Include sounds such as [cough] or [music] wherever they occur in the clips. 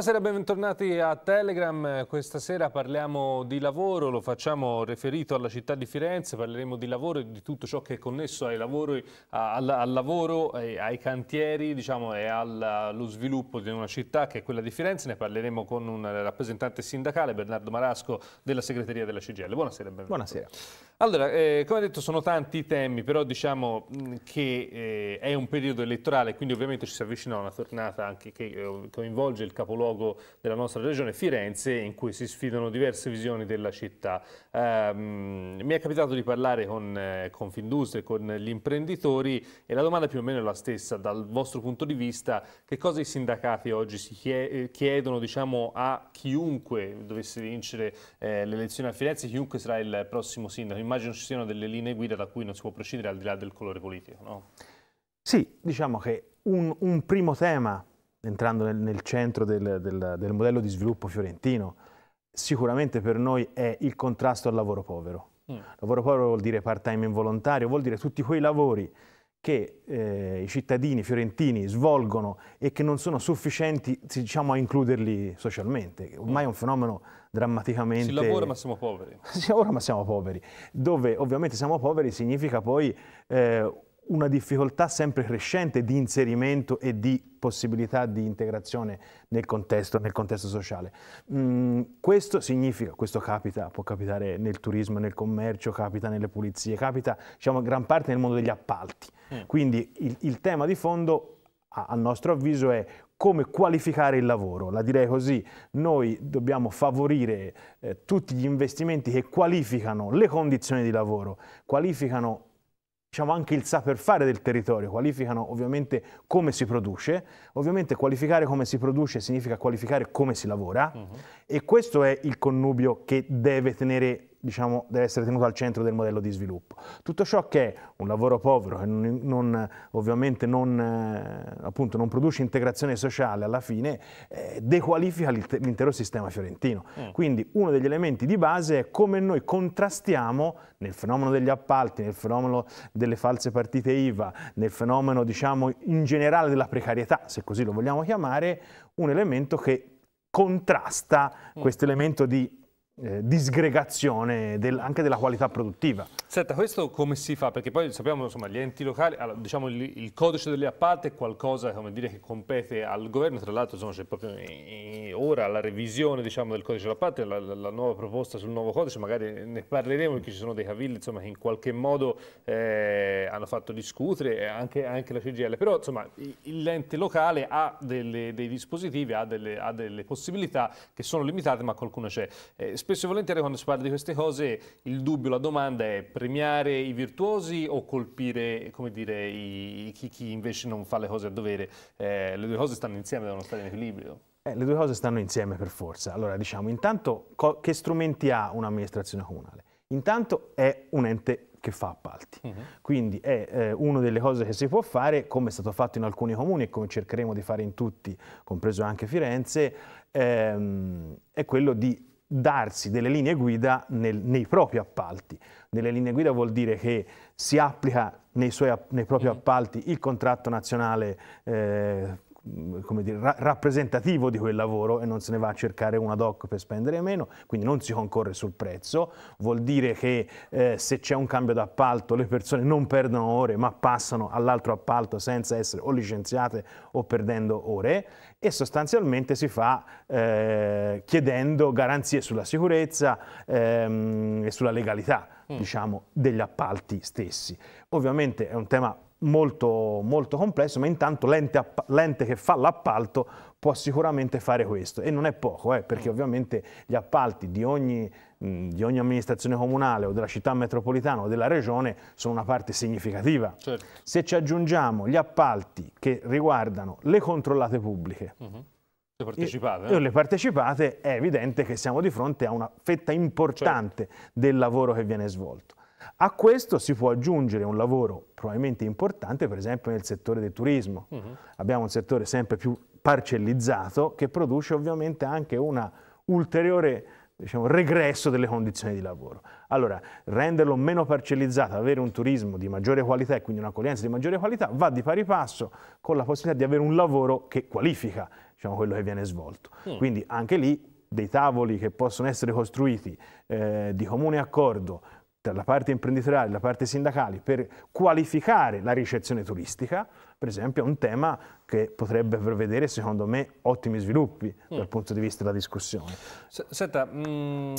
Buonasera, bentornati a Telegram. Questa sera parliamo di lavoro, lo facciamo riferito alla città di Firenze, parleremo di lavoro e di tutto ciò che è connesso ai lavori, al, al lavoro, ai, ai cantieri diciamo, e allo sviluppo di una città che è quella di Firenze. Ne parleremo con un rappresentante sindacale, Bernardo Marasco, della segreteria della CGL. Buonasera, benvenuto. Buonasera. Allora, eh, come detto sono tanti i temi, però diciamo mm, che eh, è un periodo elettorale, quindi ovviamente ci si avvicina a una tornata anche che eh, coinvolge il capoluogo capoluogo della nostra regione, Firenze, in cui si sfidano diverse visioni della città. Eh, mi è capitato di parlare con eh, Confindustria, con gli imprenditori e la domanda è più o meno è la stessa. Dal vostro punto di vista, che cosa i sindacati oggi si eh, chiedono diciamo, a chiunque dovesse vincere eh, l'elezione a Firenze, chiunque sarà il prossimo sindaco? Immagino ci siano delle linee guida da cui non si può prescindere al di là del colore politico, no? Sì, diciamo che un, un primo tema entrando nel, nel centro del, del, del modello di sviluppo fiorentino, sicuramente per noi è il contrasto al lavoro povero. Mm. Lavoro povero vuol dire part-time involontario, vuol dire tutti quei lavori che eh, i cittadini fiorentini svolgono e che non sono sufficienti diciamo, a includerli socialmente. Ormai è un fenomeno drammaticamente... Si lavora ma siamo poveri. [laughs] Si lavora ma siamo poveri. Dove ovviamente siamo poveri significa poi eh, una difficoltà sempre crescente di inserimento e di possibilità di integrazione nel contesto, nel contesto sociale. Mm, questo significa, questo capita, può capitare nel turismo, nel commercio, capita nelle pulizie, capita diciamo, gran parte nel mondo degli appalti. Mm. Quindi il, il, tema di fondo, a, a nostro avviso, è come qualificare il lavoro, la direi così, noi dobbiamo favorire eh, tutti gli investimenti che qualificano le condizioni di lavoro, qualificano diciamo, anche il saper fare del territorio, qualificano ovviamente come si produce, ovviamente qualificare come si produce significa qualificare come si lavora uh mhm. -huh. e questo è il connubio che deve tenere diciamo, deve essere tenuto al centro del modello di sviluppo. Tutto ciò che è un lavoro povero, che non, non, ovviamente non, eh, appunto, non, produce integrazione sociale alla fine, eh, dequalifica l'intero sistema fiorentino. Mm. Quindi uno degli elementi di base è come noi contrastiamo nel fenomeno degli appalti, nel fenomeno delle false partite IVA, nel fenomeno diciamo, in generale della precarietà, se così lo vogliamo chiamare, un elemento che contrasta mm. questo elemento di eh, disgregazione del, anche della qualità produttiva. Senta, questo come si fa? Perché poi sappiamo, insomma, gli enti locali, allora, diciamo, il, il, codice delle appalti è qualcosa dire, che compete al governo, tra l'altro c'è proprio eh, eh, ora la revisione diciamo, del codice delle appalti, la, la, la, nuova proposta sul nuovo codice, magari ne parleremo perché ci sono dei cavilli insomma, che in qualche modo eh, hanno fatto discutere eh, anche, anche, la CGL, però insomma, l'ente locale ha delle, dei dispositivi, ha delle, ha delle, possibilità che sono limitate ma qualcuno c'è. Eh, Spesso e volentieri quando si parla di queste cose il dubbio, la domanda è premiare i virtuosi o colpire dire, i, chi, chi, invece non fa le cose a dovere. Eh, le due cose stanno insieme, devono stare in equilibrio. Eh, le due cose stanno insieme per forza. Allora diciamo, intanto che strumenti ha un'amministrazione comunale? Intanto è un ente che fa appalti. Uh mhm. -huh. Quindi è eh, una delle cose che si può fare, come è stato fatto in alcuni comuni e come cercheremo di fare in tutti, compreso anche Firenze, ehm, è quello di darsi delle linee guida nel, nei propri appalti. Nelle linee guida vuol dire che si applica nei, suoi, nei propri mm. appalti il contratto nazionale eh, Mm, dire, ra rappresentativo di quel lavoro e non se ne va a cercare una doc per spendere meno, quindi non si concorre sul prezzo, vuol dire che eh, se c'è un cambio d'appalto le persone non perdono ore ma passano all'altro appalto senza essere o licenziate o perdendo ore e sostanzialmente si fa eh, chiedendo garanzie sulla sicurezza ehm, e sulla legalità mm. diciamo, degli appalti stessi. Ovviamente è un tema molto, molto complesso, ma intanto l'ente, che fa l'appalto può sicuramente fare questo e non è poco, eh, perché mm. ovviamente gli appalti di ogni, mh, mm, di ogni, amministrazione comunale o della città metropolitana o della regione sono una parte significativa. Certo. Se ci aggiungiamo gli appalti che riguardano le controllate pubbliche, uh-huh. Le partecipate. Eh? Le partecipate è evidente che siamo di fronte a una fetta importante certo. del lavoro che viene svolto. A questo si può aggiungere un lavoro probabilmente importante, per esempio nel settore del turismo. Uh mhm. -huh. Abbiamo un settore sempre più parcellizzato che produce ovviamente anche un ulteriore diciamo, regresso delle condizioni di lavoro. Allora, renderlo meno parcellizzato, avere un turismo di maggiore qualità e quindi un'accoglienza di maggiore qualità, va di pari passo con la possibilità di avere un lavoro che qualifica diciamo, quello che viene svolto. Mm. Quindi anche lì dei tavoli che possono essere costruiti eh, di comune accordo la parte imprenditoriale, la parte sindacale, per qualificare la ricezione turistica, per esempio è un tema che potrebbe prevedere, secondo me, ottimi sviluppi mm. dal punto di vista della discussione. Senta, mm,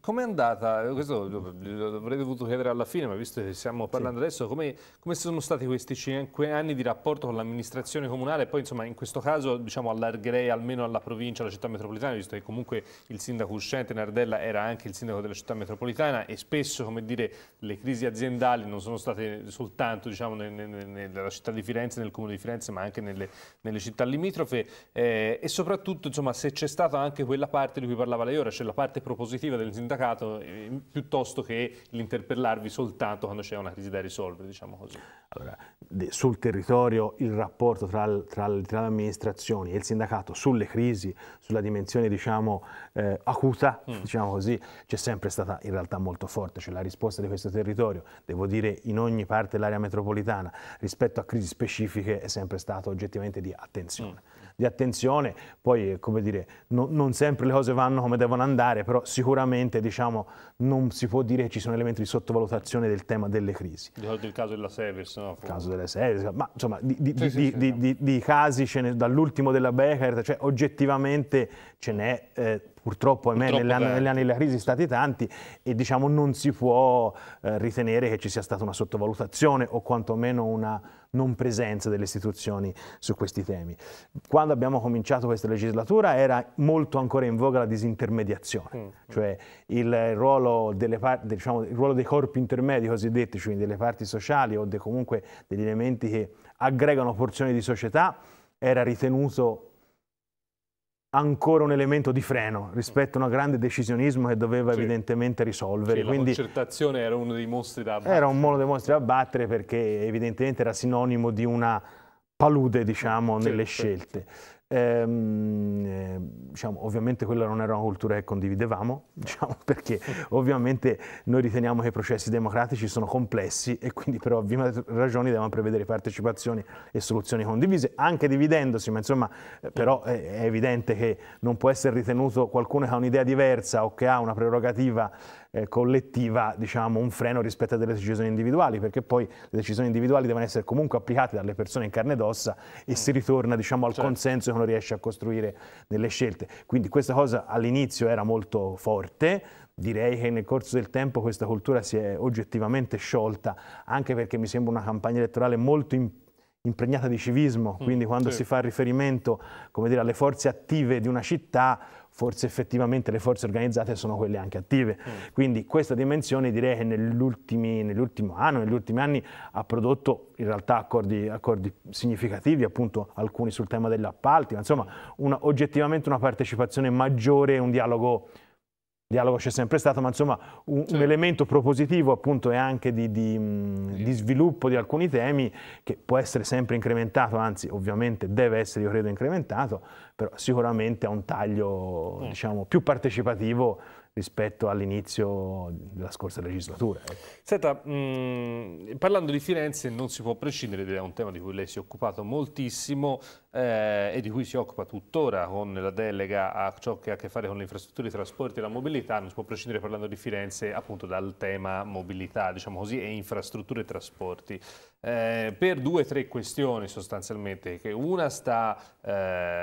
come è andata, questo avrei dovuto chiedere alla fine, ma visto che stiamo parlando sì. adesso, come, come sono stati questi cinque anni di rapporto con l'amministrazione comunale? Poi, insomma, in questo caso, diciamo, allargherei almeno alla provincia, alla città metropolitana, visto che comunque il sindaco uscente Nardella era anche il sindaco della città metropolitana e spesso, come dire, le crisi aziendali non sono state soltanto, diciamo, nella città di Firenze, nel comune di Firenze, ma anche nelle nelle città limitrofe eh, e soprattutto insomma, se c'è stata anche quella parte di cui parlava lei ora, cioè la parte propositiva del sindacato eh, piuttosto che l'interpellarvi soltanto quando c'è una crisi da risolvere, diciamo così. Allora, sul territorio il rapporto tra, tra, tra le amministrazioni e il sindacato sulle crisi, sulla dimensione diciamo, eh, acuta, mm. diciamo così, c'è sempre stata in realtà molto forte, cioè la risposta di questo territorio, devo dire in ogni parte dell'area metropolitana, rispetto a crisi specifiche è sempre stato oggettivamente semplicemente di attenzione. Mm di attenzione, poi eh, come dire, no, non sempre le cose vanno come devono andare, però sicuramente diciamo, non si può dire che ci sono elementi di sottovalutazione del tema delle crisi. Del caso della Seves, no? Il caso della Seves, ma insomma di, di, sì, di, sì, sì, di casi ce n'è dall'ultimo della Becker, cioè oggettivamente ce n'è... Eh, purtroppo, ahimè, purtroppo negli, anni, negli anni della crisi stati tanti e diciamo non si può eh, ritenere che ci sia stata una sottovalutazione o quantomeno una, non presenza delle istituzioni su questi temi. Quando abbiamo cominciato questa legislatura era molto ancora in voga la disintermediazione, mm, mm. cioè il ruolo, delle, diciamo, il ruolo, dei corpi intermedi cosiddetti, cioè delle parti sociali o de comunque degli elementi che aggregano porzioni di società, era ritenuto ancora un elemento di freno rispetto a un grande decisionismo che doveva sì. evidentemente risolvere. Sì, Quindi, la concertazione era uno dei mostri da abbattere. Era uno dei mostri da abbattere perché evidentemente era sinonimo di una palude diciamo, nelle sì, scelte. Sì. Ehm, eh, diciamo, ovviamente quella non era una cultura che condividevamo, [laughs] diciamo, perché ovviamente noi riteniamo che i processi democratici sono complessi e quindi per ovvie ragioni devono prevedere partecipazioni e soluzioni condivise, anche dividendosi, ma insomma eh, però è, è evidente che non può essere ritenuto qualcuno che ha un'idea diversa o che ha una prerogativa eh, collettiva diciamo, un freno rispetto a delle decisioni individuali, perché poi le decisioni individuali devono essere comunque applicate dalle persone in carne ed ossa e mm. si ritorna diciamo, al certo. consenso che uno riesce a costruire delle scelte. Quindi questa cosa all'inizio era molto forte, direi che nel corso del tempo questa cultura si è oggettivamente sciolta, anche perché mi sembra una campagna elettorale molto importante impregnata di civismo, mm, quindi mm, quando sì. si fa riferimento dire, alle forze attive di una città, forse effettivamente le forze organizzate sono quelle anche attive. Mm. Quindi questa dimensione direi che nell'ultimo anno, negli ultimi anni ha prodotto in realtà accordi, accordi significativi, appunto alcuni sul tema degli appalti, ma insomma una, oggettivamente una partecipazione maggiore e un dialogo dialogo c'è sempre stato, ma insomma un, un certo. elemento propositivo appunto e anche di, di, mm, di, sviluppo di alcuni temi che può essere sempre incrementato, anzi ovviamente deve essere, io credo, incrementato, però sicuramente ha un taglio mm. diciamo, più partecipativo rispetto all'inizio della scorsa legislatura. Ecco. Senta, mh, mm, parlando di Firenze non si può prescindere, ed è un tema di cui lei si è occupato moltissimo, eh, e di cui si occupa tuttora con la delega a ciò che ha a che fare con le infrastrutture, i trasporti e la mobilità, non si può prescindere parlando di Firenze appunto dal tema mobilità, diciamo così, e infrastrutture e trasporti. Eh, per due o tre questioni sostanzialmente, che una sta eh,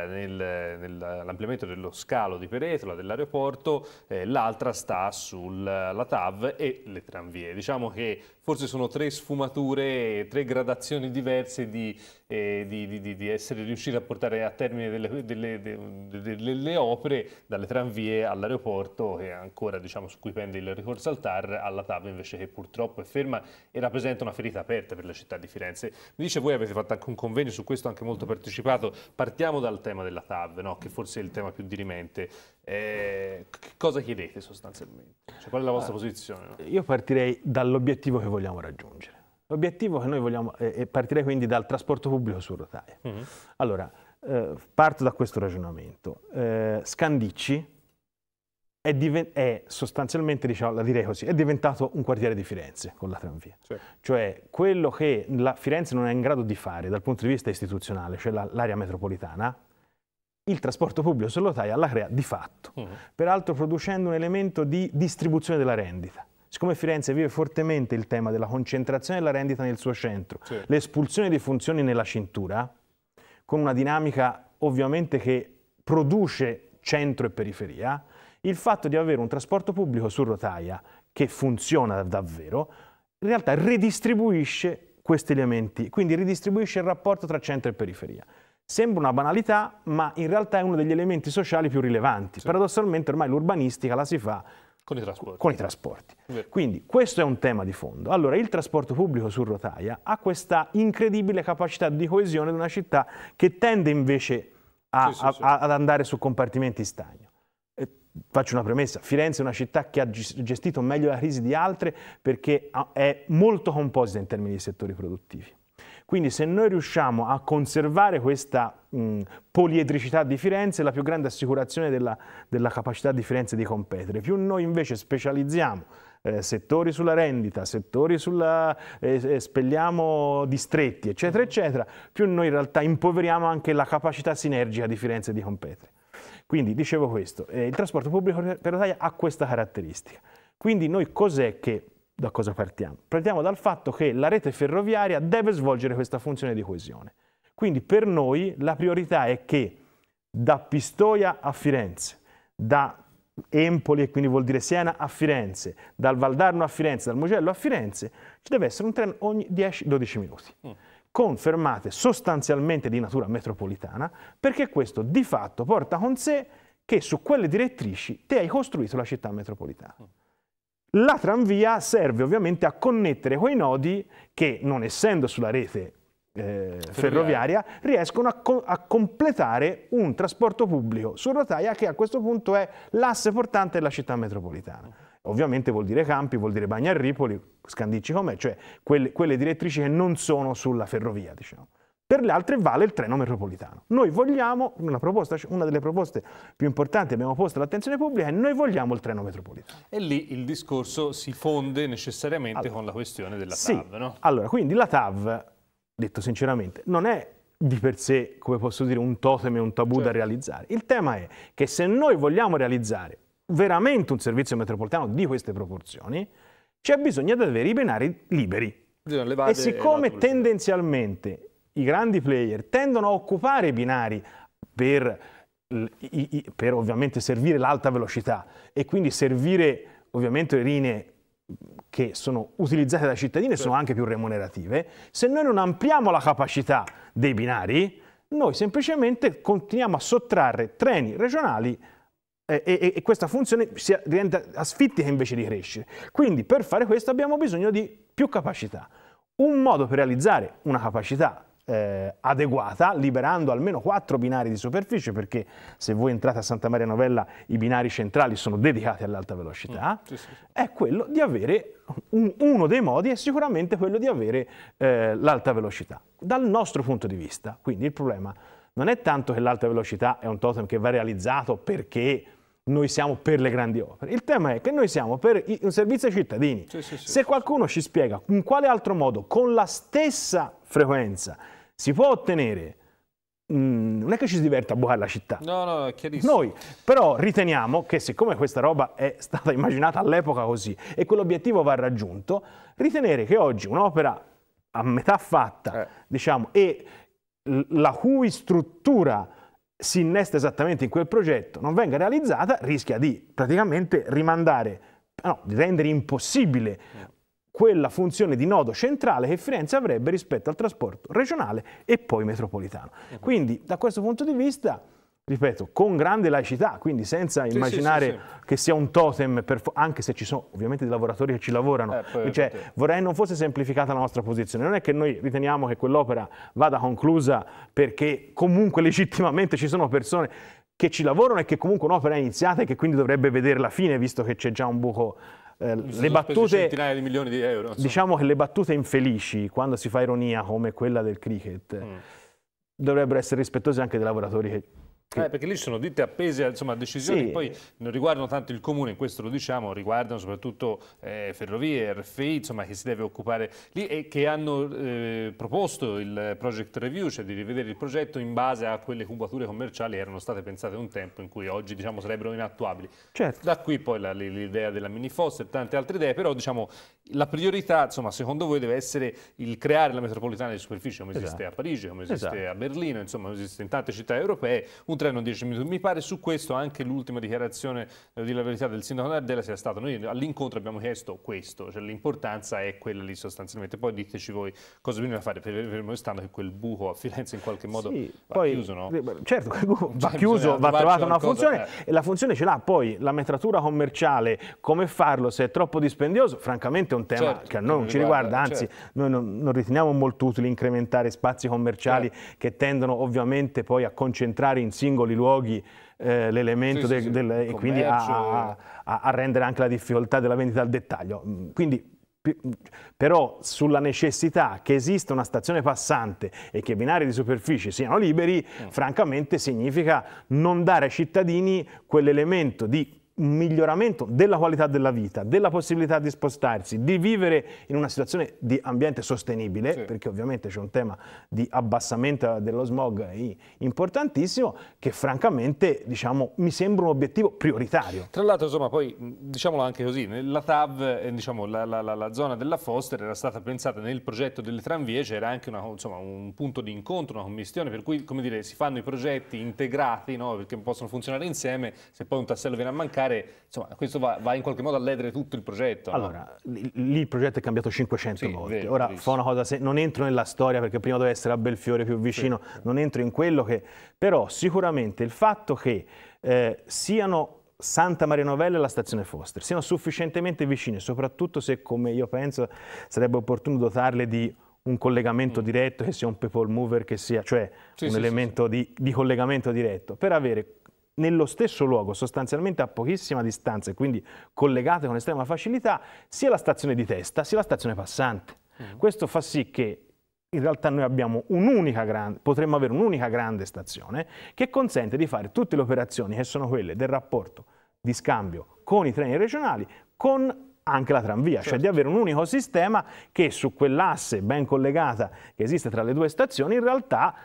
nel, nell'ampliamento dello scalo di Peretola, dell'aeroporto, eh, l'altra sta sulla TAV e le tranvie. Diciamo che forse sono tre sfumature, tre gradazioni diverse di, eh, di, di, di essere riusciti riuscire a portare a termine delle, delle, delle, delle opere dalle tranvie all'aeroporto che ancora diciamo, su cui pende il ricorso al TAR, alla TAV invece che purtroppo è ferma e rappresenta una ferita aperta per la città di Firenze. Mi dice voi avete fatto anche un convegno su questo anche molto partecipato, partiamo dal tema della TAV no? che forse è il tema più dirimente. Eh, cosa chiedete sostanzialmente? Cioè, qual è la vostra ah, posizione? No? Io partirei dall'obiettivo che vogliamo raggiungere L'obiettivo che noi vogliamo, e eh, eh, partirei quindi dal trasporto pubblico su rotaia. Mm. Allora, eh, parto da questo ragionamento. Eh, Scandicci è, è sostanzialmente, diciamo, la direi così, è diventato un quartiere di Firenze con la tranvia. Sì. Cioè quello che la Firenze non è in grado di fare dal punto di vista istituzionale, cioè l'area la, metropolitana, il trasporto pubblico su rotaia la crea di fatto, mm. peraltro producendo un elemento di distribuzione della rendita Siccome Firenze vive fortemente il tema della concentrazione della rendita nel suo centro, sì. l'espulsione di funzioni nella cintura, con una dinamica ovviamente che produce centro e periferia, il fatto di avere un trasporto pubblico su rotaia che funziona davvero, in realtà ridistribuisce questi elementi, quindi ridistribuisce il rapporto tra centro e periferia. Sembra una banalità, ma in realtà è uno degli elementi sociali più rilevanti. Sì. Paradossalmente ormai l'urbanistica la si fa con i trasporti. Con i trasporti. Quindi questo è un tema di fondo. Allora, il trasporto pubblico su rotaia ha questa incredibile capacità di coesione di una città che tende invece a, sì, sì, sì. A, ad andare su compartimenti stagni. faccio una premessa, Firenze è una città che ha gestito meglio la crisi di altre perché è molto composita in termini di settori produttivi. Quindi se noi riusciamo a conservare questa mh, poliedricità di Firenze, è la più grande assicurazione della, della, capacità di Firenze di competere. Più noi invece specializziamo eh, settori sulla rendita, settori sulla eh, eh spelliamo distretti, eccetera, mm-hmm. eccetera, più noi in realtà impoveriamo anche la capacità sinergica di Firenze di competere. Quindi dicevo questo, eh, il trasporto pubblico per l'Italia ha questa caratteristica. Quindi noi cos'è che da cosa partiamo? Partiamo dal fatto che la rete ferroviaria deve svolgere questa funzione di coesione. Quindi per noi la priorità è che da Pistoia a Firenze, da Empoli, e quindi vuol dire Siena, a Firenze, dal Valdarno a Firenze, dal Mugello a Firenze, ci deve essere un treno ogni 10-12 minuti, mm. con fermate sostanzialmente di natura metropolitana, perché questo di fatto porta con sé che su quelle direttrici te hai costruito la città metropolitana. Mm. La tranvia serve ovviamente a connettere quei nodi che, non essendo sulla rete eh, ferroviaria, riescono a, co a, completare un trasporto pubblico su rotaia che a questo punto è l'asse portante della città metropolitana. Ovviamente vuol dire Campi, vuol dire Bagnarripoli, Scandicci com'è, cioè quelle, quelle direttrici che non sono sulla ferrovia, diciamo per le altre vale il treno metropolitano. Noi vogliamo, una, proposta, una delle proposte più importanti che abbiamo posto all'attenzione pubblica è noi vogliamo il treno metropolitano. E lì il discorso si fonde necessariamente allora, con la questione della sì, TAV, no? Allora, quindi la TAV, detto sinceramente, non è di per sé, come posso dire, un totem e un tabù certo. da realizzare. Il tema è che se noi vogliamo realizzare veramente un servizio metropolitano di queste proporzioni, c'è bisogno di avere i binari liberi. E siccome tendenzialmente i grandi player tendono a occupare i binari per, per ovviamente servire l'alta velocità e quindi servire ovviamente le linee che sono utilizzate dai cittadini e sono certo. anche più remunerative, se noi non ampliamo la capacità dei binari, noi semplicemente continuiamo a sottrarre treni regionali eh, e, e, e questa funzione diventa asfittica invece di crescere. Quindi per fare questo abbiamo bisogno di più capacità. Un modo per realizzare una capacità eh, adeguata, liberando almeno quattro binari di superficie, perché se voi entrate a Santa Maria Novella i binari centrali sono dedicati all'alta velocità, mm, sì, sì. è quello di avere, un, uno dei modi è sicuramente quello di avere eh, l'alta velocità. Dal nostro punto di vista, quindi il problema non è tanto che l'alta velocità è un totem che va realizzato perché noi siamo per le grandi opere. Il tema è che noi siamo per un servizio ai cittadini. Sì, sì, sì, Se qualcuno ci spiega in quale altro modo, con la stessa frequenza, si può ottenere. Mm, non è che ci si diverta a bucare la città. No, no, è chiarissimo. Noi però riteniamo che siccome questa roba è stata [laughs] immaginata all'epoca così e quell'obiettivo va raggiunto, ritenere che oggi un'opera a metà fatta, eh. diciamo, e la cui struttura si innesta esattamente in quel progetto non venga realizzata, rischia di praticamente rimandare, no, di rendere impossibile quella funzione di nodo centrale che Firenze avrebbe rispetto al trasporto regionale e poi metropolitano. Mhm. Quindi da questo punto di vista, ripeto, con grande laicità, quindi senza sì, immaginare sì, sì, che sia un totem, anche se ci sono ovviamente dei lavoratori che ci lavorano, eh, poi, cioè, vorrei non fosse semplificata la nostra posizione, non è che noi riteniamo che quell'opera vada conclusa perché comunque legittimamente ci sono persone che ci lavorano e che comunque un'opera è iniziata e che quindi dovrebbe vedere la fine, visto che c'è già un buco eh, le battute... Di di euro, diciamo che le battute infelici, quando si fa ironia come quella del cricket, mm. dovrebbero essere rispettose anche dei lavoratori che eh, perché lì ci sono ditte appese a decisioni che poi non riguardano tanto il comune, questo lo diciamo, riguardano soprattutto eh, Ferrovie, RFI, insomma, che si deve occupare lì e che hanno eh, proposto il project review, cioè di rivedere il progetto in base a quelle cubature commerciali che erano state pensate un tempo in cui oggi diciamo, sarebbero inattuabili. Certo. Da qui poi l'idea della mini fossa e tante altre idee, però diciamo, la priorità insomma, secondo voi deve essere il creare la metropolitana di superficie come esiste esatto. a Parigi, come esiste esatto. a Berlino, insomma, come esiste in tante città europee, un treno 10 minuti. Mi pare su questo anche l'ultima dichiarazione, devo eh, dire la verità, del sindaco Nardella sia stata. Noi all'incontro abbiamo chiesto questo, cioè l'importanza è quella lì sostanzialmente. Poi diteci voi cosa bisogna fare per fermo stando che quel buco a Firenze in qualche modo sì, va poi, chiuso, no? Eh, certo, quel buco cioè, va cioè, chiuso, va trovata una funzione eh. e la funzione ce l'ha poi la metratura commerciale, come farlo se è troppo dispendioso, francamente è un tema certo, che a noi non ci riguarda, riguarda anzi certo. noi non, non, riteniamo molto utile incrementare spazi commerciali certo. che tendono ovviamente poi a concentrare in singoli singoli luoghi eh, l'elemento sì, sì, sì. e quindi a, a, a, rendere anche la difficoltà della vendita al dettaglio. Quindi, però sulla necessità che esista una stazione passante e che i binari di superficie siano liberi, mm. francamente significa non dare ai cittadini quell'elemento di un miglioramento della qualità della vita, della possibilità di spostarsi, di vivere in una situazione di ambiente sostenibile, sì. perché ovviamente c'è un tema di abbassamento dello smog importantissimo, che francamente diciamo, mi sembra un obiettivo prioritario. Tra l'altro, insomma, poi diciamolo anche così, la TAV, eh, diciamo, la, la, la, la, zona della Foster era stata pensata nel progetto delle tranvie, c'era anche una, insomma, un punto di incontro, una commissione, per cui dire, si fanno i progetti integrati, no? perché possono funzionare insieme, se poi un tassello viene a mancare, toccare, insomma, questo va, va, in qualche modo a ledere tutto il progetto. Allora, no? lì il progetto è cambiato 500 sì, volte. Vero, Ora, fa una cosa, se, non entro nella storia perché prima doveva essere a Belfiore più vicino, sì. non entro in quello che... Però sicuramente il fatto che eh, siano Santa Maria Novella e la stazione Foster siano sufficientemente vicine, soprattutto se, come io penso, sarebbe opportuno dotarle di un collegamento mm. diretto, che sia un people mover, che sia cioè sì, un sì, elemento sì, di, di collegamento diretto, per avere nello stesso luogo, sostanzialmente a pochissima distanza e quindi collegate con estrema facilità, sia la stazione di testa sia la stazione passante. Mm. Questo fa sì che in realtà noi abbiamo un'unica grande, potremmo avere un'unica grande stazione che consente di fare tutte le operazioni che sono quelle del rapporto di scambio con i treni regionali, con anche la tranvia, certo. cioè di certo. avere un unico sistema che su quell'asse ben collegata che esiste tra le due stazioni in realtà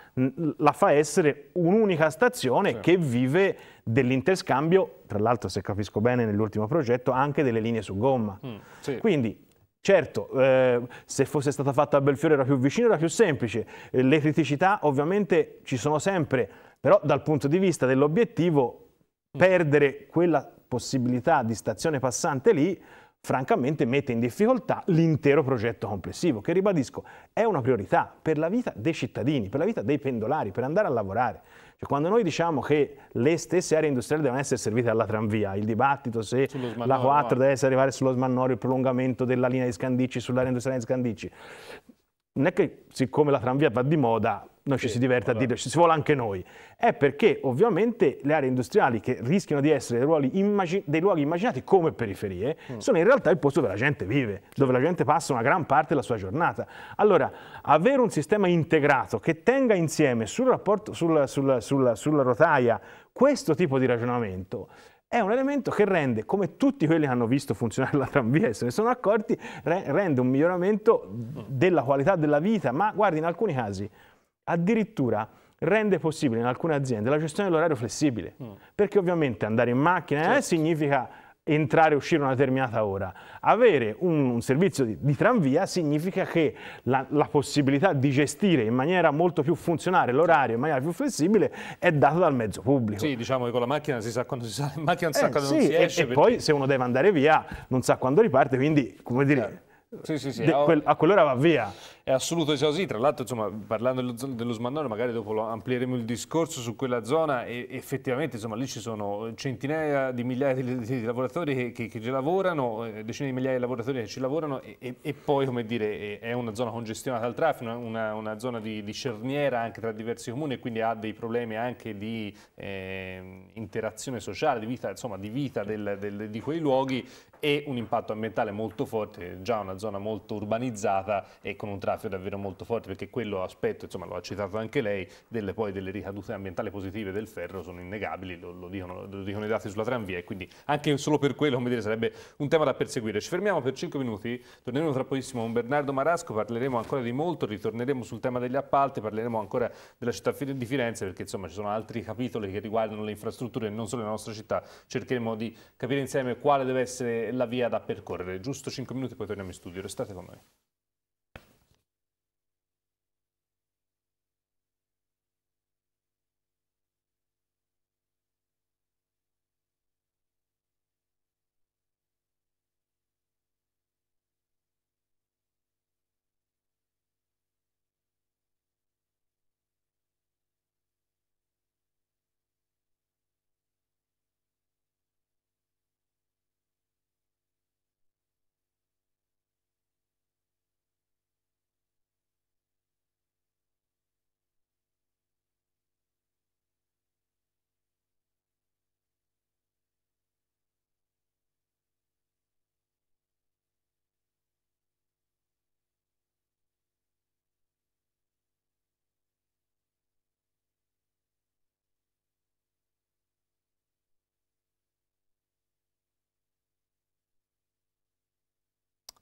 la fa essere un'unica stazione certo. che vive dell'interscambio, tra l'altro se capisco bene nell'ultimo progetto, anche delle linee su gomma. Mm, sì. Quindi Certo, eh, se fosse stata fatta a Belfiore era più vicino, era più semplice. Eh, le criticità ovviamente ci sono sempre, però dal punto di vista dell'obiettivo, mm. perdere quella possibilità di stazione passante lì francamente mette in difficoltà l'intero progetto complessivo, che ribadisco è una priorità per la vita dei cittadini, per la vita dei pendolari, per andare a lavorare. Cioè, quando noi diciamo che le stesse aree industriali devono essere servite alla tranvia, il dibattito se la 4 eh. deve essere arrivare sullo smannorio, il prolungamento della linea di Scandicci sull'area industriale di Scandicci, non è che siccome la tranvia va di moda noi sì, ci si diverte vabbè. a dire ci si vuole anche noi, è perché ovviamente le aree industriali che rischiano di essere dei, luoghi, immagin dei luoghi immaginati come periferie, mm. sono in realtà il posto dove la gente vive, dove la gente passa una gran parte della sua giornata. Allora, avere un sistema integrato che tenga insieme sul rapporto, sulla, sulla, sulla, sulla rotaia questo tipo di ragionamento è un elemento che rende, come tutti quelli che hanno visto funzionare [laughs] la tranvia e se ne sono accorti, rende un miglioramento mm. della qualità della vita, ma guardi in alcuni casi addirittura rende possibile in alcune aziende la gestione dell'orario flessibile, mm. perché ovviamente andare in macchina eh, certo. eh, significa entrare e uscire una determinata ora. Avere un, un servizio di, di, tranvia significa che la, la, possibilità di gestire in maniera molto più funzionale l'orario in maniera più flessibile è data dal mezzo pubblico. Sì, diciamo che con la macchina si sa quando si sale in macchina, non eh, sa quando sì, non si esce. E, perché... e, poi se uno deve andare via non sa quando riparte, quindi come dire... Sì, sì, sì, de, quel, a quell'ora va via è assoluto esausi. Tra l'altro, insomma, parlando dello, dello Smannone, magari dopo amplieremo il discorso su quella zona e effettivamente, insomma, lì ci sono centinaia di migliaia di, di lavoratori che, che, ci lavorano, eh, decine di migliaia di lavoratori che ci lavorano e, e, e poi, come dire, è una zona congestionata al traffico, una, una zona di, di, cerniera anche tra diversi comuni e quindi ha dei problemi anche di eh, interazione sociale, di vita, insomma, di, vita del, del, di quei luoghi e un impatto ambientale molto forte, già una zona molto urbanizzata e con un traffico spazio davvero molto forte perché quello aspetto, insomma lo ha citato anche lei, delle, poi delle ricadute ambientali positive del ferro sono innegabili, lo, lo, dicono, lo dicono, i dati sulla tranvia e quindi anche solo per quello come dire, sarebbe un tema da perseguire. Ci fermiamo per 5 minuti, torneremo tra pochissimo con Bernardo Marasco, parleremo ancora di molto, ritorneremo sul tema degli appalti, parleremo ancora della città di Firenze perché insomma ci sono altri capitoli che riguardano le infrastrutture e non solo la nostra città, cercheremo di capire insieme quale deve essere la via da percorrere. Giusto 5 minuti poi torniamo in studio, restate con noi.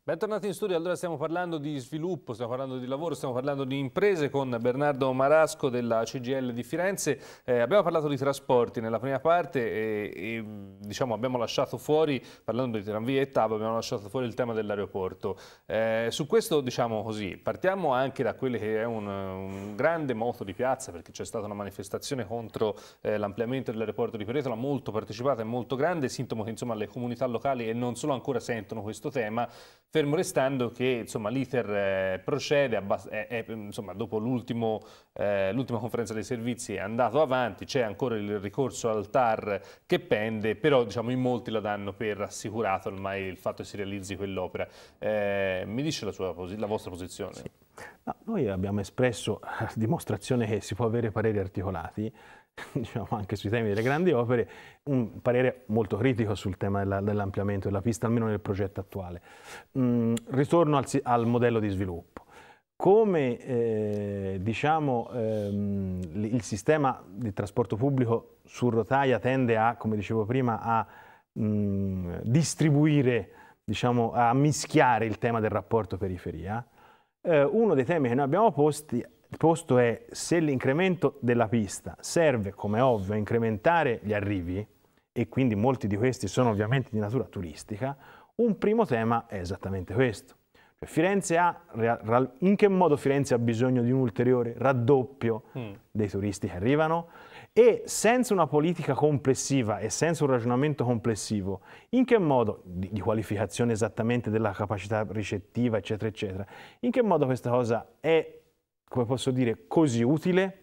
Bentornati in studio, allora stiamo parlando di sviluppo, stiamo parlando di lavoro, stiamo parlando di imprese con Bernardo Marasco della CGL di Firenze. Eh, abbiamo parlato di trasporti nella prima parte e, e diciamo, abbiamo lasciato fuori, parlando di tranvie e TAV, abbiamo lasciato fuori il tema dell'aeroporto. Eh, su questo diciamo così, partiamo anche da quello che è un, un grande moto di piazza perché c'è stata una manifestazione contro eh, l'ampliamento dell'aeroporto di Peretola, molto partecipata e molto grande, sintomo che insomma le comunità locali e non solo ancora sentono questo tema fermo restando che l'iter eh, procede, è, è, insomma, dopo eh, l'ultima eh, conferenza dei servizi è andato avanti, c'è ancora il ricorso al TAR che pende, però diciamo, in molti la danno per assicurato ormai il fatto che si realizzi quell'opera. Eh, mi dice la, sua, la vostra posizione? Sì. No, noi abbiamo espresso, [laughs] dimostrazione che si può avere pareri articolati, [laughs] diciamo anche sui temi delle grandi opere, un parere molto critico sul tema dell'ampliamento della pista, almeno nel progetto attuale. Mm, ritorno al, al modello di sviluppo come eh, diciamo, ehm, il sistema di trasporto pubblico su rotaia tende a, come dicevo prima, a mh, mm, distribuire, diciamo, a mischiare il tema del rapporto periferia, eh, uno dei temi che noi abbiamo posti posto è se l'incremento della pista serve, come ovvio, a incrementare gli arrivi, e quindi molti di questi sono ovviamente di natura turistica, un primo tema è esattamente questo. Cioè ha, in che modo Firenze ha bisogno di un ulteriore raddoppio mm. dei turisti che arrivano? E senza una politica complessiva e senza un ragionamento complessivo, in che modo, di, di qualificazione esattamente della capacità ricettiva, eccetera, eccetera, in che modo questa cosa è come posso dire, così utile?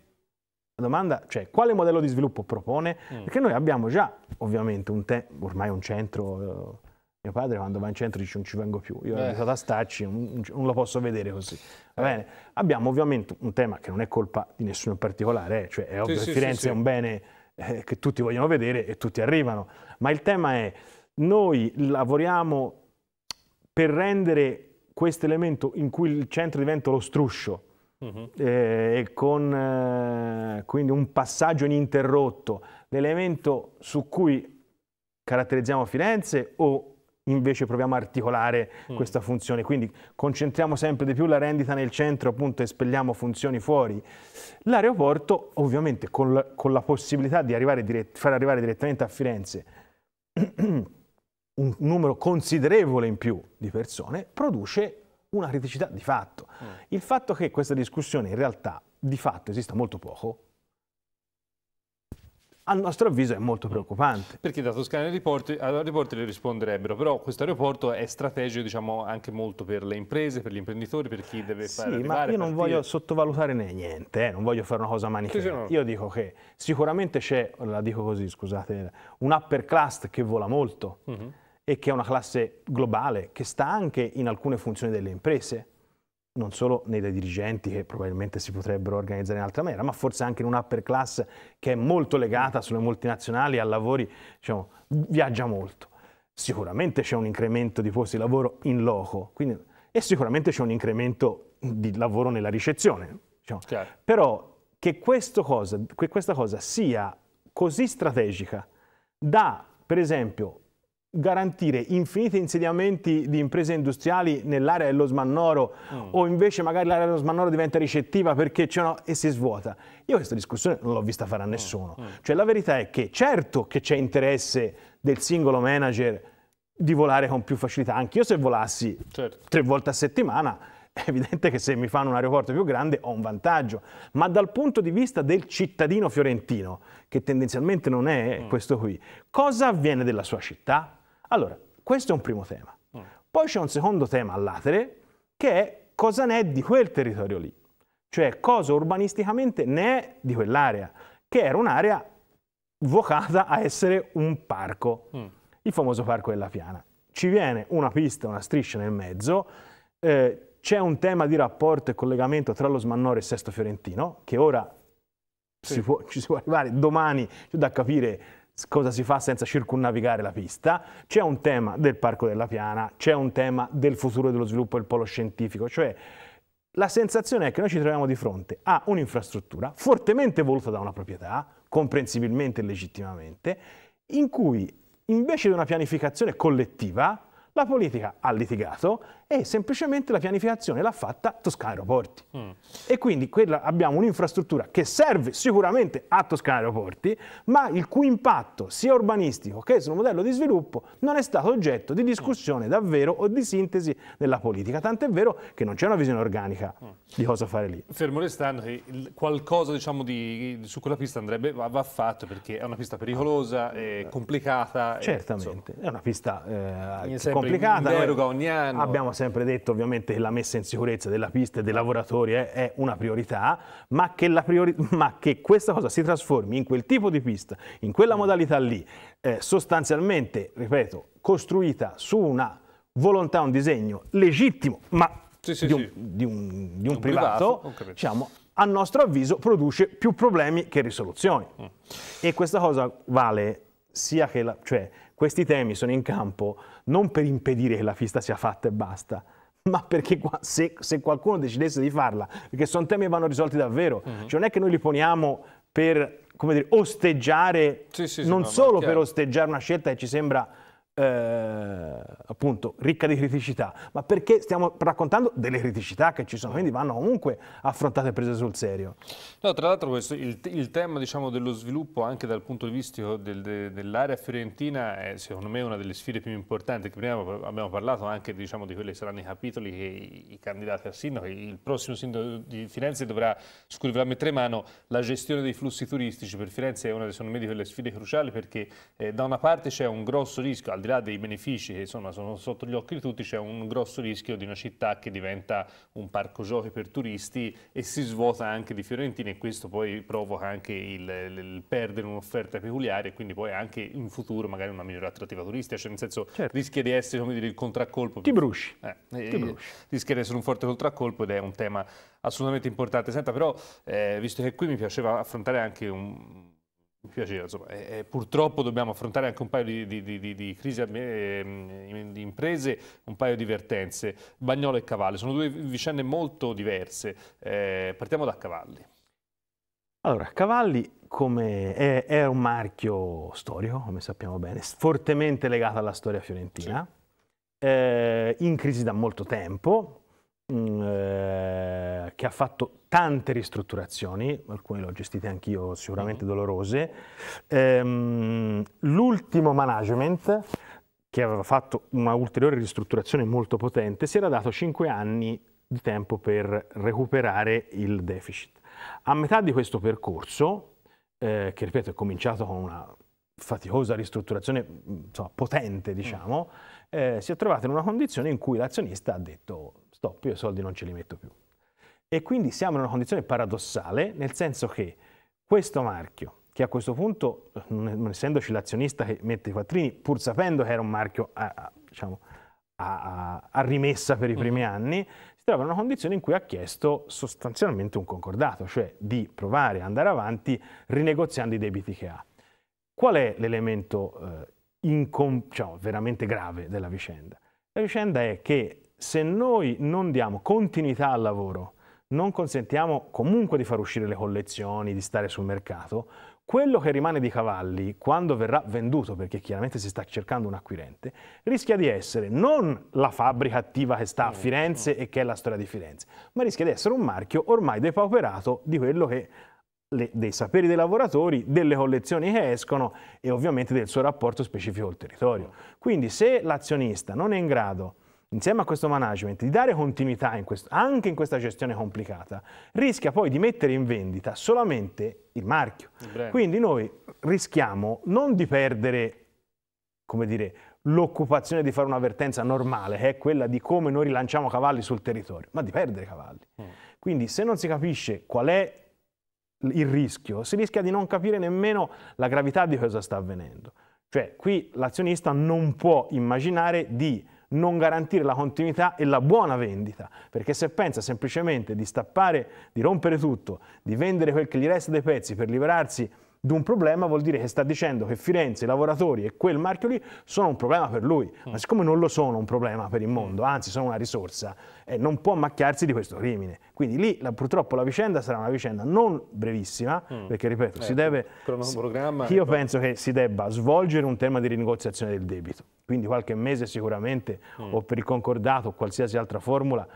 La domanda, cioè, quale modello di sviluppo propone? Mm. Perché noi abbiamo già, ovviamente, un te- ormai un centro... Eh, mio padre quando va in centro dice non ci vengo più, io eh. sono a stacci, non, non lo posso vedere così. Va eh. bene? Abbiamo ovviamente un tema che non è colpa di nessuno in particolare, eh, cioè è ovvio sì, che Firenze sì, sì. è un bene eh, che tutti vogliono vedere e tutti arrivano, ma il tema è noi lavoriamo per rendere questo elemento in cui il centro diventa lo struscio, Uh -huh. eh, con eh, quindi un passaggio ininterrotto, l'elemento su cui caratterizziamo Firenze o invece proviamo a articolare mm. questa funzione, quindi concentriamo sempre di più la rendita nel centro, appunto e espelliamo funzioni fuori. L'aeroporto ovviamente con la, con la, possibilità di arrivare far arrivare direttamente a Firenze [clears throat] un numero considerevole in più di persone produce una criticità di fatto. Mm. Il fatto che questa discussione in realtà di fatto esista molto poco, a nostro avviso è molto mm. preoccupante. Perché da Toscana Aeroporti, riporti le risponderebbero, però questo aeroporto è strategico diciamo, anche molto per le imprese, per gli imprenditori, per chi deve sì, fare ma io non voglio sottovalutare né niente, eh, non voglio fare una cosa manichea. no. Io dico che sicuramente c'è, la dico così, scusate, un upper class che vola molto, uh mm-hmm. -huh e che è una classe globale che sta anche in alcune funzioni delle imprese, non solo nei dirigenti che probabilmente si potrebbero organizzare in altra maniera, ma forse anche in un'upper class che è molto legata sulle multinazionali, a lavori, diciamo, viaggia molto. Sicuramente c'è un incremento di posti di lavoro in loco quindi, e sicuramente c'è un incremento di lavoro nella ricezione. Diciamo. Però che, cosa, che questa cosa sia così strategica da, per esempio, garantire infiniti insediamenti di imprese industriali nell'area dello Smannoro mm. o invece magari l'area dello Smannoro diventa ricettiva perché c'è una e si svuota. Io questa discussione non l'ho vista fare a mm, nessuno. Mm. Cioè la verità è che certo che c'è interesse del singolo manager di volare con più facilità. Anch'io se volassi certo. tre volte a settimana [laughs] è evidente che se mi fanno un aeroporto più grande ho un vantaggio, ma dal punto di vista del cittadino fiorentino, che tendenzialmente non è mm. questo qui, cosa avviene della sua città? Allora, questo è un primo tema. Mm. Poi c'è un secondo tema all'atere che è cosa ne è di quel territorio lì, cioè cosa urbanisticamente ne è di quell'area, che era un'area vocata a essere un parco, mm. il famoso parco della piana. Ci viene una pista, una striscia nel mezzo, eh, c'è un tema di rapporto e collegamento tra lo Smannore e Sesto Fiorentino, che ora sì. si può, [laughs] ci si può arrivare domani, c'è da capire cosa si fa senza circunnavigare la pista, c'è un tema del Parco della Piana, c'è un tema del futuro dello sviluppo del polo scientifico, cioè la sensazione è che noi ci troviamo di fronte a un'infrastruttura fortemente voluta da una proprietà, comprensibilmente e legittimamente, in cui invece di una pianificazione collettiva la politica ha litigato e semplicemente la pianificazione l'ha fatta Toscana Aeroporti. Mm. E quindi quella, abbiamo un'infrastruttura che serve sicuramente a Toscana Aeroporti, ma il cui impatto sia urbanistico che sul modello di sviluppo non è stato oggetto di discussione davvero o di sintesi nella politica, tant'è vero che non c'è una visione organica mm. di cosa fare lì. Fermo restando che qualcosa diciamo, di, su quella pista andrebbe, va, va, fatto perché è una pista pericolosa, è certo. complicata. Certamente, e, è una pista eh, complicata. In deroga ogni anno. Abbiamo sempre detto ovviamente che la messa in sicurezza della pista e dei lavoratori è, eh, è una priorità, ma che, la priori ma che, questa cosa si trasformi in quel tipo di pista, in quella mm. modalità lì, eh, sostanzialmente, ripeto, costruita su una volontà, un disegno legittimo, ma sì, sì, di, un, sì. di, un, di un, un, privato, privato diciamo, a nostro avviso produce più problemi che risoluzioni. Mm. E questa cosa vale sia che la, cioè, questi temi sono in campo non per impedire che la festa sia fatta e basta, ma perché se, se qualcuno decidesse di farla, perché sono temi che vanno risolti davvero, mm-hmm. cioè non è che noi li poniamo per, come dire, osteggiare, sì, sì, non no, solo per osteggiare una scelta che ci sembra eh, appunto ricca di criticità, ma perché stiamo raccontando delle criticità che ci sono, quindi vanno comunque affrontate e prese sul serio. No, tra l'altro il, il, tema diciamo, dello sviluppo anche dal punto di vista del, de, dell'area fiorentina è secondo me una delle sfide più importanti, prima abbiamo parlato anche diciamo, di quelli che saranno i capitoli che i, i candidati a sindaco, il prossimo sindaco di Firenze dovrà, su cui dovrà mettere mano la gestione dei flussi turistici, per Firenze è una secondo me di quelle sfide cruciali perché eh, da una parte c'è un grosso rischio, al di là là dei benefici che insomma, sono sotto gli occhi di tutti, c'è un grosso rischio di una città che diventa un parco giochi per turisti e si svuota anche di fiorentini e questo poi provoca anche il, il perdere un'offerta peculiare e quindi poi anche in futuro magari una migliore attrattiva turistica, cioè nel senso certo. rischia di essere come dire, il contraccolpo. Ti bruci. Eh, Ti bruci. Rischia di essere un forte contraccolpo ed è un tema assolutamente importante. Senta però, eh, visto che qui mi piaceva affrontare anche un piacere, insomma, eh, purtroppo dobbiamo affrontare anche un paio di, di, di, di crisi ehm, di imprese, un paio di vertenze, Bagnolo e Cavalli, sono due vicende molto diverse, eh, partiamo da Cavalli. Allora, Cavalli è, è, un marchio storico, come sappiamo bene, fortemente legato alla storia fiorentina, sì. Eh, in crisi da molto tempo, mh, mm, eh, che ha fatto tante ristrutturazioni, alcune le ho gestite anch'io sicuramente mm. dolorose. Ehm, l'ultimo management, che aveva fatto una ulteriore ristrutturazione molto potente, si era dato 5 anni di tempo per recuperare il deficit. A metà di questo percorso, eh, che ripeto è cominciato con una faticosa ristrutturazione insomma, potente, diciamo, mm. eh, si è trovato in una condizione in cui l'azionista ha detto stop, io i soldi non ce li metto più. E quindi siamo in una condizione paradossale, nel senso che questo marchio, che a questo punto, non essendoci l'azionista che mette i quattrini, pur sapendo che era un marchio a, a, diciamo, a, a rimessa per i mm. primi anni, si trova in una condizione in cui ha chiesto sostanzialmente un concordato, cioè di provare ad andare avanti rinegoziando i debiti che ha. Qual è l'elemento eh, cioè, veramente grave della vicenda? La vicenda è che se noi non diamo continuità al lavoro non consentiamo comunque di far uscire le collezioni, di stare sul mercato, quello che rimane di cavalli quando verrà venduto, perché chiaramente si sta cercando un acquirente, rischia di essere non la fabbrica attiva che sta a certo. Firenze e che è la storia di Firenze, ma rischia di essere un marchio ormai depauperato di quello che le, dei saperi dei lavoratori, delle collezioni che escono e ovviamente del suo rapporto specifico col territorio. Certo. Quindi se l'azionista non è in grado insieme a questo management, di dare continuità in questo, anche in questa gestione complicata, rischia poi di mettere in vendita solamente il marchio. Il Quindi noi rischiamo non di perdere, come dire, l'occupazione di fare una vertenza normale, che è quella di come noi rilanciamo cavalli sul territorio, ma di perdere cavalli. Mm. Quindi se non si capisce qual è il rischio, si rischia di non capire nemmeno la gravità di cosa sta avvenendo. Cioè qui l'azionista non può immaginare di non garantire la continuità e la buona vendita, perché se pensa semplicemente di stappare, di rompere tutto, di vendere quel che gli resta dei pezzi per liberarsi di un problema vuol dire che sta dicendo che Firenze, i lavoratori e quel marchio lì sono un problema per lui, ma mm. siccome non lo sono un problema per il mondo, mm. anzi sono una risorsa, eh, non può macchiarsi di questo crimine. Quindi lì la, purtroppo la vicenda sarà una vicenda non brevissima, mm. perché ripeto, eh, si deve... Si, io penso che si debba svolgere un tema di rinegoziazione del debito, quindi qualche mese sicuramente, mm. o per il concordato o qualsiasi altra formula,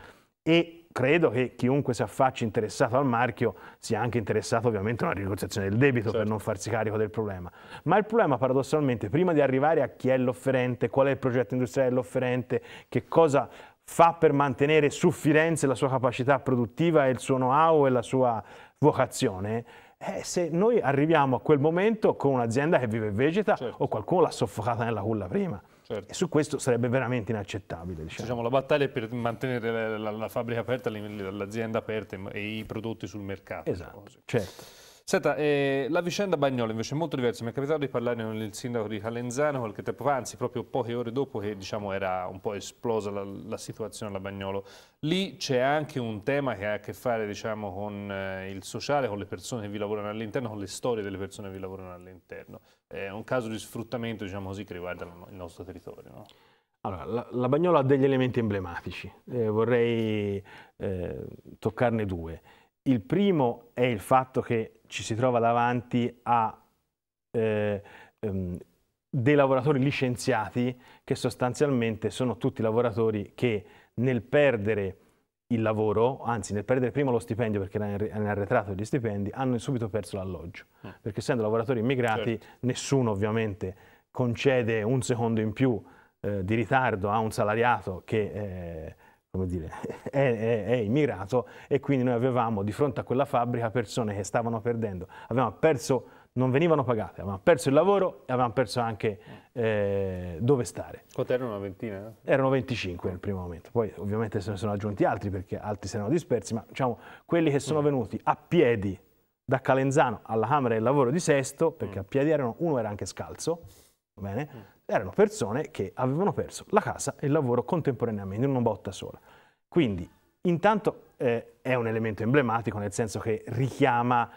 e credo che chiunque si affacci interessato al marchio sia anche interessato ovviamente a una rinegoziazione del debito certo. per non farsi carico del problema. Ma il problema paradossalmente, prima di arrivare a chi è l'offerente, qual è il progetto industriale dell'offerente, che cosa fa per mantenere su Firenze la sua capacità produttiva e il suo know-how e la sua vocazione, eh, se noi arriviamo a quel momento con un'azienda che vive e vegeta certo. o qualcuno l'ha soffocata nella culla prima. Certo. E su questo sarebbe veramente inaccettabile. Diciamo. Diciamo, la battaglia è per mantenere la, la, la fabbrica aperta, l'azienda aperta e i prodotti sul mercato. Esatto, certo. Senta, eh, la vicenda Bagnolo invece è molto diversa, mi è capitato di parlare con il sindaco di Calenzano qualche tempo fa, anzi proprio poche ore dopo che diciamo, era un po' esplosa la, la situazione alla Bagnolo. Lì c'è anche un tema che ha a che fare diciamo, con eh, il sociale, con le persone che vi lavorano all'interno, con le storie delle persone che vi lavorano all'interno. È un caso di sfruttamento diciamo così, che riguarda il nostro territorio. No? Allora, la, la Bagnola ha degli elementi emblematici, eh, vorrei eh, toccarne due. Il primo è il fatto che ci si trova davanti a eh, ehm, dei lavoratori licenziati che sostanzialmente sono tutti lavoratori che nel perdere il lavoro, anzi nel perdere prima lo stipendio perché erano arretrato gli stipendi, hanno subito perso l'alloggio. Mm. Perché essendo lavoratori immigrati certo. nessuno ovviamente concede un secondo in più eh, di ritardo a un salariato che... Eh, come dire, [laughs] è, è, è, immigrato e quindi noi avevamo di fronte a quella fabbrica persone che stavano perdendo, avevano perso, non venivano pagate, avevamo perso il lavoro e avevamo perso anche eh, dove stare. Quanto erano una ventina? No? Erano 25 nel primo momento, poi ovviamente se ne sono aggiunti altri perché altri si erano dispersi, ma diciamo quelli che sono mm. venuti a piedi da Calenzano alla Camera del Lavoro di Sesto, perché mm. a piedi erano, uno era anche scalzo, bene, mm erano persone che avevano perso la casa e il lavoro contemporaneamente in una botta sola. Quindi, intanto eh, è un elemento emblematico, nel senso che richiama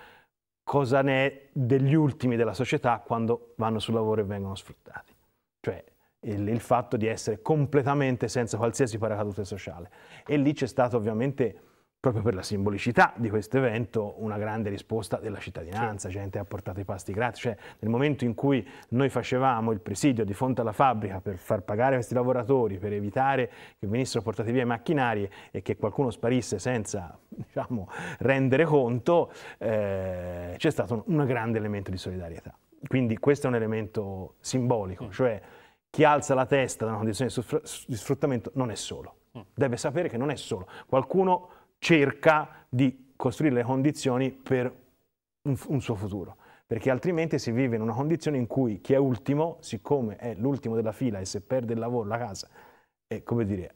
cosa ne è degli ultimi della società quando vanno sul lavoro e vengono sfruttati. Cioè, il, il fatto di essere completamente senza qualsiasi paracadute sociale. E lì c'è stato ovviamente proprio per la simbolicità di questo evento, una grande risposta della cittadinanza, sì. gente ha portato i pasti gratis, cioè nel momento in cui noi facevamo il presidio di fronte alla fabbrica per far pagare questi lavoratori, per evitare che venissero portati via i macchinari e che qualcuno sparisse senza [laughs] diciamo, rendere conto, eh, c'è stato un, grande elemento di solidarietà. Quindi questo è un elemento simbolico, mm. cioè chi alza la testa da una condizione di sfruttamento non è solo, mm. deve sapere che non è solo, qualcuno cerca di costruire le condizioni per un, un suo futuro perché altrimenti si vive in una condizione in cui chi è ultimo, siccome è l'ultimo della fila e se perde il lavoro, la casa, è come dire,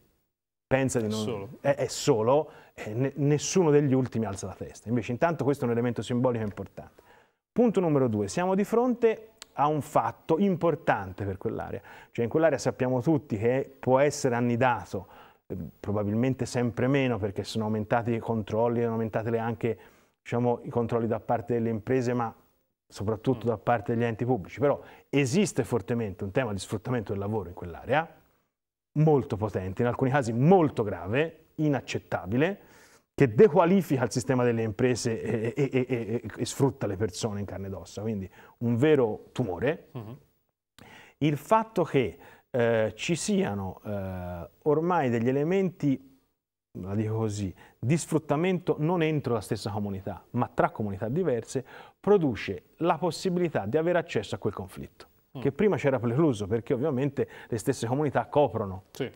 pensa di non... Solo. È, è solo, è eh, ne, nessuno degli ultimi alza la testa. Invece intanto questo è un elemento simbolico importante. Punto numero due, siamo di fronte a un fatto importante per quell'area, cioè in quell'area sappiamo tutti che può essere annidato eh, probabilmente sempre meno perché sono aumentati i controlli, sono aumentati anche diciamo, i controlli da parte delle imprese, ma soprattutto mm. da parte degli enti pubblici. Però esiste fortemente un tema di sfruttamento del lavoro in quell'area, molto potente, in alcuni casi molto grave, inaccettabile, che dequalifica il sistema delle imprese e, e, e, e sfrutta le persone in carne ed ossa, quindi un vero tumore. Uh mm-hmm. -huh. Il fatto che eh, ci siano eh, ormai degli elementi, la dico così, di sfruttamento non entro la stessa comunità, ma tra comunità diverse, produce la possibilità di avere accesso a quel conflitto, mm. che prima c'era precluso, perché ovviamente le stesse comunità coprono. Sì.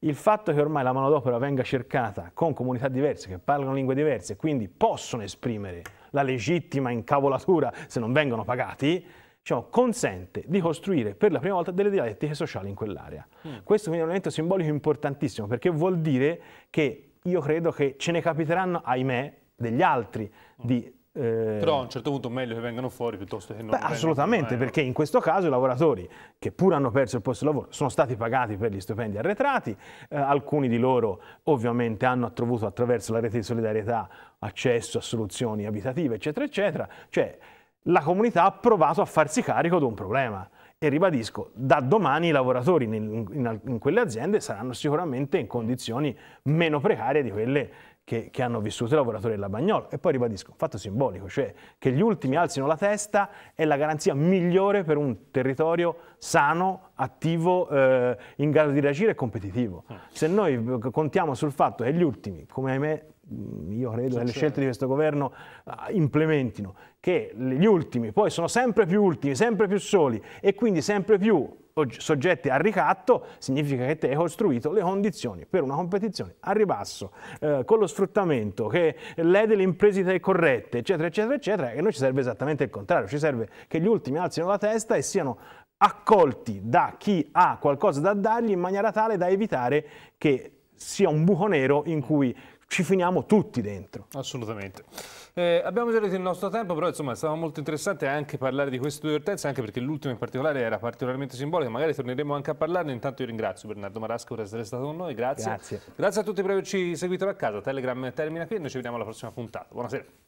Il fatto che ormai la manodopera venga cercata con comunità diverse, che parlano lingue diverse, quindi possono esprimere la legittima incavolatura se non vengono pagati, diciamo, consente di costruire per la prima volta delle dialettiche sociali in quell'area. Mm. Questo quindi è un elemento simbolico importantissimo perché vuol dire che io credo che ce ne capiteranno, ahimè, degli altri mm. di eh... Però a un certo punto è meglio che vengano fuori piuttosto che non. Beh, assolutamente, perché in questo caso i lavoratori che pur hanno perso il posto di lavoro sono stati pagati per gli stipendi arretrati, eh, alcuni di loro ovviamente hanno trovato attraverso la rete di solidarietà accesso a soluzioni abitative, eccetera, eccetera. Cioè, la comunità ha provato a farsi carico di un problema e ribadisco, da domani i lavoratori in, in, in quelle aziende saranno sicuramente in condizioni meno precarie di quelle che, che, hanno vissuto i lavoratori della Bagnola. E poi ribadisco, fatto simbolico, cioè che gli ultimi alzino la testa è la garanzia migliore per un territorio sano, attivo, eh, in grado di reagire e competitivo. Ah. Se noi contiamo sul fatto che gli ultimi, come ahimè Mm, io credo che le scelte di questo governo ah, implementino, che gli ultimi poi sono sempre più ultimi, sempre più soli e quindi sempre più soggetti al ricatto, significa che te hai costruito le condizioni per una competizione a ribasso, eh, con lo sfruttamento, che lede le imprese corrette, eccetera, eccetera, eccetera, e noi ci serve esattamente il contrario, ci serve che gli ultimi alzino la testa e siano accolti da chi ha qualcosa da dargli in maniera tale da evitare che sia un buco nero in cui ci finiamo tutti dentro. Assolutamente. Eh, abbiamo esaurito il nostro tempo, però insomma è stato molto interessante anche parlare di queste due vertenze, anche perché l'ultima in particolare era particolarmente simbolica, magari torneremo anche a parlarne. Intanto io ringrazio Bernardo Marasco per essere stato con noi, grazie. Grazie, grazie a tutti per averci seguito da casa. Telegram termina qui e noi ci vediamo alla prossima puntata. Buonasera.